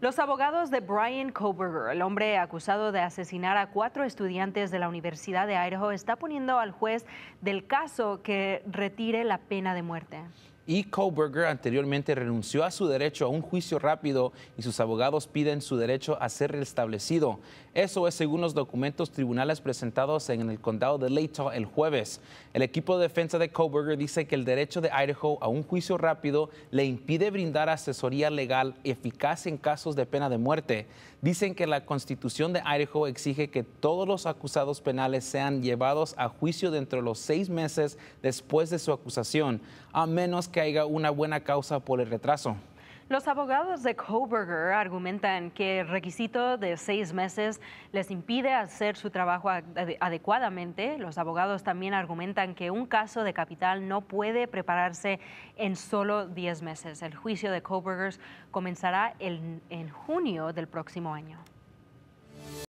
Los abogados de Brian Koberger, el hombre acusado de asesinar a cuatro estudiantes de la Universidad de Idaho, está poniendo al juez del caso que retire la pena de muerte y Koberger anteriormente renunció a su derecho a un juicio rápido y sus abogados piden su derecho a ser restablecido. Eso es según los documentos tribunales presentados en el condado de Layton el jueves. El equipo de defensa de Koberger dice que el derecho de Idaho a un juicio rápido le impide brindar asesoría legal eficaz en casos de pena de muerte. Dicen que la constitución de Idaho exige que todos los acusados penales sean llevados a juicio dentro de los seis meses después de su acusación, a menos que que una buena causa por el retraso. Los abogados de Coburger argumentan que el requisito de seis meses les impide hacer su trabajo adecuadamente. Los abogados también argumentan que un caso de capital no puede prepararse en solo diez meses. El juicio de Coburger comenzará en junio del próximo año.